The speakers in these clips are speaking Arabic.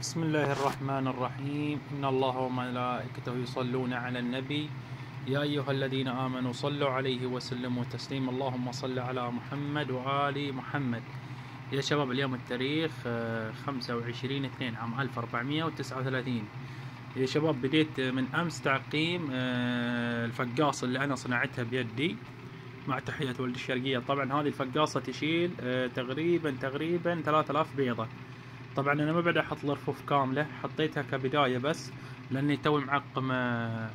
بسم الله الرحمن الرحيم إن الله وملائكته يصلون على النبي يا أيها الذين آمنوا صلوا عليه وسلموا تسليما اللهم صل على محمد وآل محمد يا شباب اليوم التاريخ 25 آه، 2 عام 1439 يا شباب بديت من أمس تعقيم آه، الفقاص اللي أنا صنعتها بيدي مع تحية ولد الشرقية طبعا هذه الفقاصة تشيل آه، تقريبا تقريبا 3000 بيضة طبعا انا ما بعد احط الرفوف كامله حطيتها كبدايه بس لاني توي معقم آه،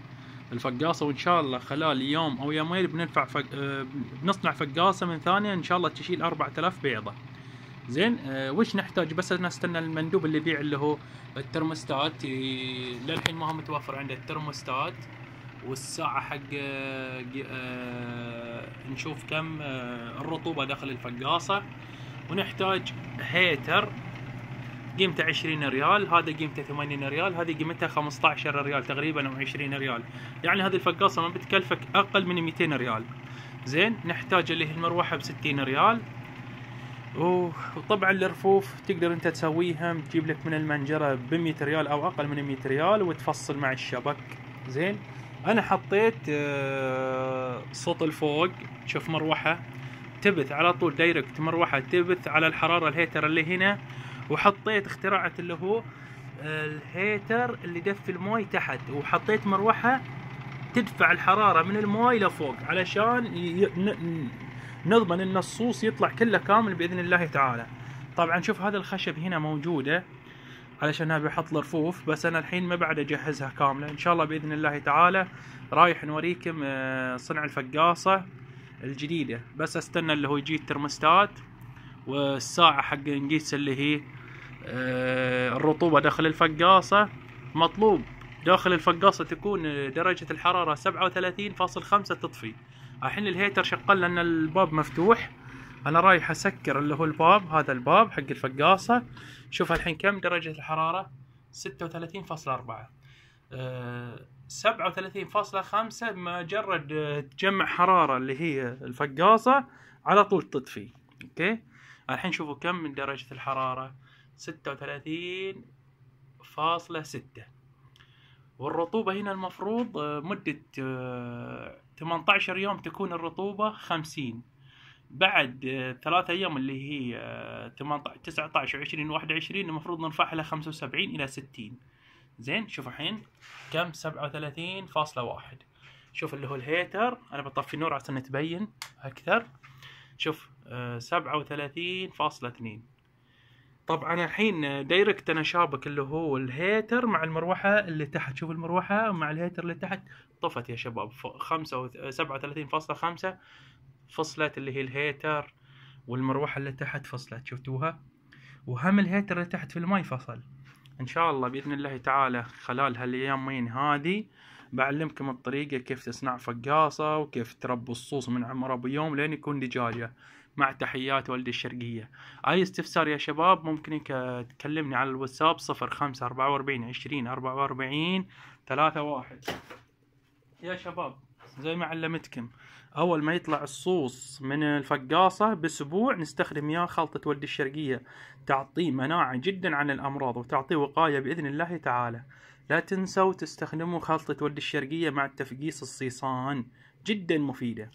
الفقاصه وان شاء الله خلال يوم او يومين بننفع فق... آه، بنصنع فقاصه من ثانيه ان شاء الله تشيل 4000 بيضه زين أه وش نحتاج بس انا استنى المندوب اللي يبيع اللي هو الترموستات للحين ما هو متوفر عنده الترموستات والساعه حق أه أه نشوف كم آه، الرطوبه داخل الفقاصه ونحتاج هيتر قيمته 20 ريال هذا قيمته 80 ريال هذه قيمتها 15 ريال تقريبا او 20 ريال يعني هذه الفقاصه ما بتكلفك اقل من 200 ريال زين نحتاج اللي هي المروحه ب 60 ريال وطبعا الرفوف تقدر انت تسويها تجيب لك من المنجره ب 100 ريال او اقل من 100 ريال وتفصل مع الشبك زين انا حطيت صوت آه، الفوق شوف مروحه تبث على طول دايركت مروحه تبث على الحراره الهيتر اللي هنا وحطيت اخترعت اللي هو آه، الهيتر اللي يدفي الماي تحت وحطيت مروحه تدفع الحراره من الماي لفوق علشان نضمن ان الصوص يطلع كله كامل باذن الله تعالى طبعا شوف هذا الخشب هنا موجوده علشان ابي احط الرفوف بس انا الحين ما بعد اجهزها كامله ان شاء الله باذن الله تعالى رايح نوريكم آه، صنع الفقاصه الجديده بس استنى اللي هو يجي الترمستات والساعة حق نقيس اللي هي آه، الرطوبة داخل الفقاصة مطلوب داخل الفقاصة تكون آه، درجة الحرارة 37.5 تطفي الحين الهيتر شغال لأن الباب مفتوح أنا رايح أسكر اللي هو الباب هذا الباب حق الفقاصة شوف الحين كم درجة الحرارة 36.4 آه، سبعة وثلاثين فاصلة خمسة مجرد تجمع حرارة اللي هي الفقاصة على طول تطفي اوكي الحين شوفوا كم من درجة الحرارة ستة وثلاثين فاصلة ستة والرطوبة هنا المفروض آه، مدة 18 آه، يوم تكون الرطوبة خمسين بعد آه، ثلاثة أيام اللي هي 18 19 20 21 المفروض نرفعها ل 75 إلى 60 زين شوفوا الحين كم 37.1 شوف اللي هو الهيتر أنا بطفي النور عشان تبين أكثر شوف آه، سبعة وثلاثين فاصلة اثنين طبعا الحين دايركت آه، انا شابك اللي هو الهيتر مع المروحه اللي تحت شوف المروحه مع الهيتر اللي تحت طفت يا شباب خمسة آه، سبعة وثلاثين فاصلة خمسة فصلت اللي هي الهيتر والمروحه اللي تحت فصلت شفتوها وهم الهيتر اللي تحت في الماي فصل ان شاء الله باذن الله تعالى خلال هاليومين هذه بعلمكم الطريقة كيف تصنع فقاصة وكيف تربي الصوص من عمره بيوم لين يكون دجاجة مع تحيات والدي الشرقية أي استفسار يا شباب ممكن تكلمني على الواتساب صفر خمسة أربعة وأربعين عشرين أربعة وأربعين ثلاثة واحد يا شباب زي ما علمتكم اول ما يطلع الصوص من الفقاصه باسبوع نستخدم ياه خلطه ولد الشرقيه تعطيه مناعه جدا عن الامراض وتعطيه وقايه باذن الله تعالى لا تنسوا تستخدموا خلطه ولد الشرقيه مع التفقيص الصيصان جدا مفيده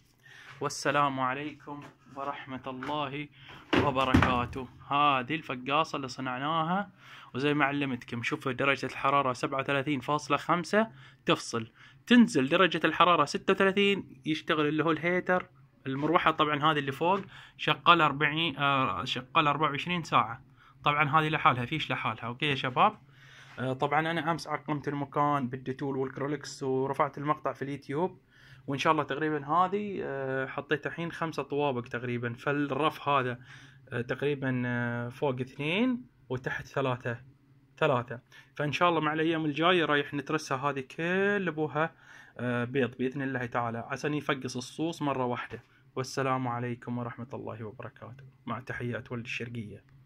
والسلام عليكم ورحمة الله وبركاته هذه الفقاصة اللي صنعناها وزي ما علمتكم شوفوا درجة الحرارة 37.5 تفصل تنزل درجة الحرارة 36 يشتغل اللي هو الهيتر المروحة طبعا هذه اللي فوق شغالة 40 شقال آه، شغالة 24 ساعة طبعا هذه لحالها فيش لحالها اوكي يا شباب آه، طبعا انا امس عقمت المكان بالديتول والكرولكس ورفعت المقطع في اليوتيوب وان شاء الله تقريبا هذه آه، حطيت الحين خمسة طوابق تقريبا فالرف هذا آه، تقريبا آه، فوق اثنين وتحت ثلاثة ثلاثة فان شاء الله مع الايام الجاية رايح نترسها هذه كل ابوها بيض باذن الله تعالى عسى يفقص الصوص مرة واحدة والسلام عليكم ورحمة الله وبركاته مع تحيات ولد الشرقية